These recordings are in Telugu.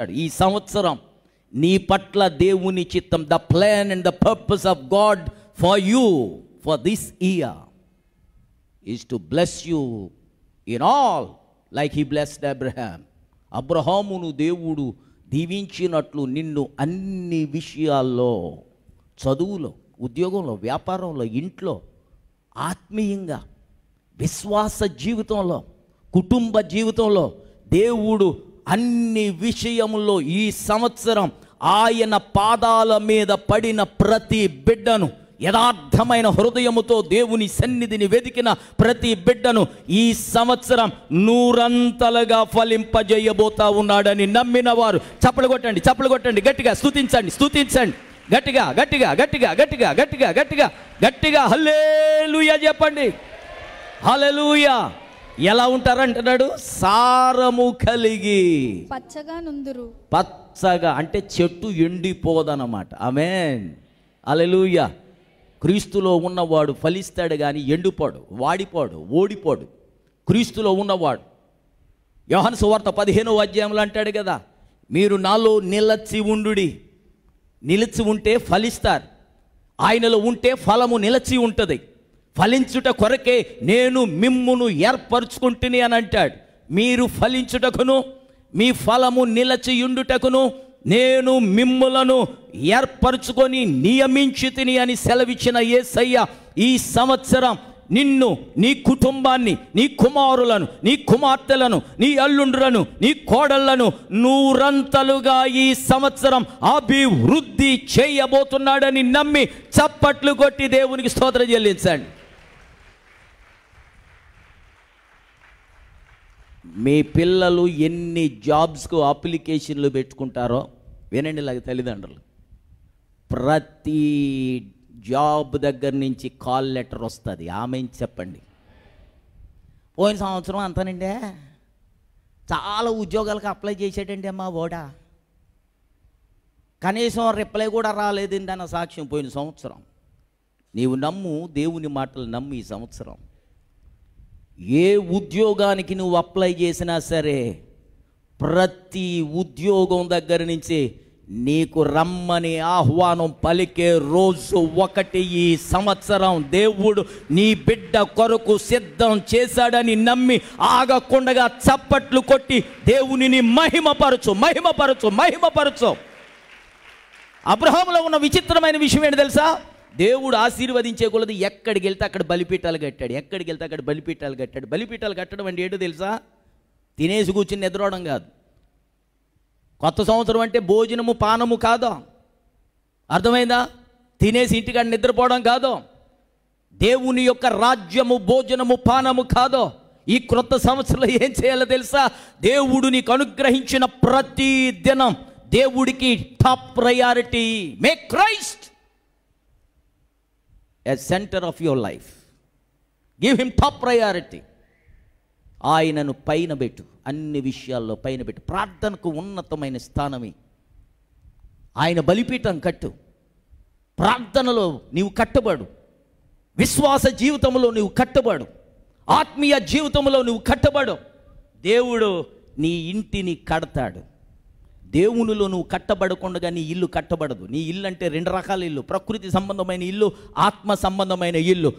ఇచ్చాడు ఈ సంవత్సరం నీ పట్ల దేవుని చిత్తం the plan and the purpose of God for you for this year is to bless you in all like he blessed Abraham అబ్రహామును దేవుడు దీవించినట్లు నిన్ను అన్ని విషయాల్లో చదువులో ఉద్యోగంలో వ్యాపారంలో ఇంట్లో ఆత్మీయంగా విశ్వాస జీవితంలో కుటుంబ జీవితంలో దేవుడు అన్ని విషయంలో ఈ సంవత్సరం ఆయన పాదాల మీద పడిన ప్రతి బిడ్డను యథార్థమైన హృదయముతో దేవుని సన్నిధిని వెతికిన ప్రతి బిడ్డను ఈ సంవత్సరం నూరంతలుగా ఫలింపజేయబోతా ఉన్నాడని నమ్మిన వారు చప్పలు కొట్టండి చప్పలు కొట్టండి గట్టిగా స్థుతించండి స్థుతించండి గట్టిగా గట్టిగా గట్టిగా గట్టిగా గట్టిగా గట్టిగా గట్టిగా హల్లే చెప్పండి హలలుయా ఎలా అంటున్నాడు సారము కలిగి పచ్చగా నుందురు పచ్చగా అంటే చెట్టు ఎండిపోదన్నమాట ఆమెన్ అలెలుయ క్రీస్తులో ఉన్నవాడు ఫలిస్తాడు కానీ ఎండిపోడు వాడిపోడు ఓడిపోడు క్రీస్తులో ఉన్నవాడు యోహన్ సువార్త పదిహేనో అధ్యాయంలో అంటాడు కదా మీరు నాలో నిలచి ఉండు నిలిచి ఉంటే ఫలిస్తారు ఆయనలో ఉంటే ఫలము నిలచి ఉంటుంది ఫలించుట కొరకే నేను మిమ్మును ఏర్పరచుకుంటుని అని అంటాడు మీరు ఫలించుటకును మీ ఫలము నిలచియుండుటకును నేను మిమ్ములను ఏర్పరచుకొని నియమించి తిని అని సెలవిచ్చిన ఏసయ్య ఈ సంవత్సరం నిన్ను నీ కుటుంబాన్ని నీ కుమారులను నీ కుమార్తెలను నీ అల్లుండ్రులను నీ కోడళ్లను నూరంతలుగా ఈ సంవత్సరం అభివృద్ధి చేయబోతున్నాడని నమ్మి చప్పట్లు కొట్టి దేవునికి స్తోత్రం చెల్లించండి మీ పిల్లలు ఎన్ని జాబ్స్కు అప్లికేషన్లు పెట్టుకుంటారో వినండి ఇలాగ తల్లిదండ్రులు ప్రతి జాబ్ దగ్గర నుంచి కాల్ లెటర్ వస్తుంది ఆమె చెప్పండి పోయిన సంవత్సరం అంతనండి చాలా ఉద్యోగాలకు అప్లై చేసేటండి అమ్మా ఓడా కనీసం రిప్లై కూడా రాలేదండి అన్న సాక్ష్యం పోయిన సంవత్సరం నీవు నమ్ము దేవుని మాటలు నమ్ము ఈ సంవత్సరం ఏ ఉద్యోగానికి నువ్వు అప్లై చేసినా సరే ప్రతి ఉద్యోగం దగ్గర నుంచి నీకు రమ్మని ఆహ్వానం పలికే రోజు ఒకటి ఈ సంవత్సరం దేవుడు నీ బిడ్డ కొరకు సిద్ధం చేశాడని నమ్మి ఆగకుండగా చప్పట్లు కొట్టి దేవునిని మహిమపరచు మహిమపరచు మహిమపరచు అబ్రహంలో ఉన్న విచిత్రమైన విషయం ఏంటి తెలుసా దేవుడు ఆశీర్వదించే కొలది ఎక్కడికి వెళ్తే అక్కడ బలిపీఠాలు కట్టాడు ఎక్కడికి వెళ్తే అక్కడ బలిపీఠాలు కట్టాడు బలిపీఠాలు కట్టడం అంటే ఏంటో తెలుసా తినేసి కూర్చుని నిద్రవడం కాదు కొత్త సంవత్సరం అంటే భోజనము పానము కాదు అర్థమైందా తినేసి ఇంటికాడ నిద్రపోవడం కాదు దేవుని యొక్క రాజ్యము భోజనము పానము కాదో ఈ క్రొత్త సంవత్సరంలో ఏం చేయాలో తెలుసా దేవుడిని కనుగ్రహించిన అనుగ్రహించిన ప్రతి దినం దేవుడికి top priority make Christ as center of your life. Give him top priority ఆయనను పైన పెట్టు అన్ని విషయాల్లో పైన పెట్టు ప్రార్థనకు ఉన్నతమైన స్థానమే ఆయన బలిపీఠం కట్టు ప్రార్థనలో నీవు కట్టబడు విశ్వాస జీవితంలో నీవు కట్టబడు ఆత్మీయ జీవితంలో నువ్వు కట్టబడు దేవుడు నీ ఇంటిని కడతాడు దేవునిలో నువ్వు కట్టబడకుండా నీ ఇల్లు కట్టబడదు నీ ఇల్లు అంటే రెండు రకాల ఇల్లు ప్రకృతి సంబంధమైన ఇల్లు ఆత్మ సంబంధమైన ఇల్లు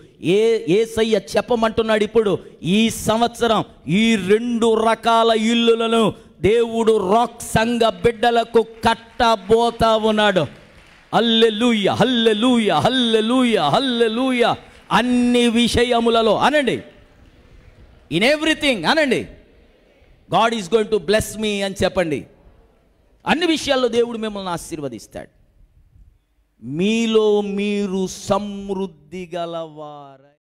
ఏ సయ్య చెప్పమంటున్నాడు ఇప్పుడు ఈ సంవత్సరం ఈ రెండు రకాల ఇల్లులను దేవుడు రాక్ సంఘ బిడ్డలకు కట్టబోతా ఉన్నాడు అల్లెలుయ హల్లెలుయ హల్లెలుయ హల్లెలుయ అన్ని విషయములలో అనండి ఇన్ ఎవ్రీథింగ్ అనండి God is going to bless మీ అని చెప్పండి అన్ని విషయాల్లో దేవుడు మిమ్మల్ని ఆశీర్వదిస్తాడు మీలో మీరు సమృద్ధి గలవారు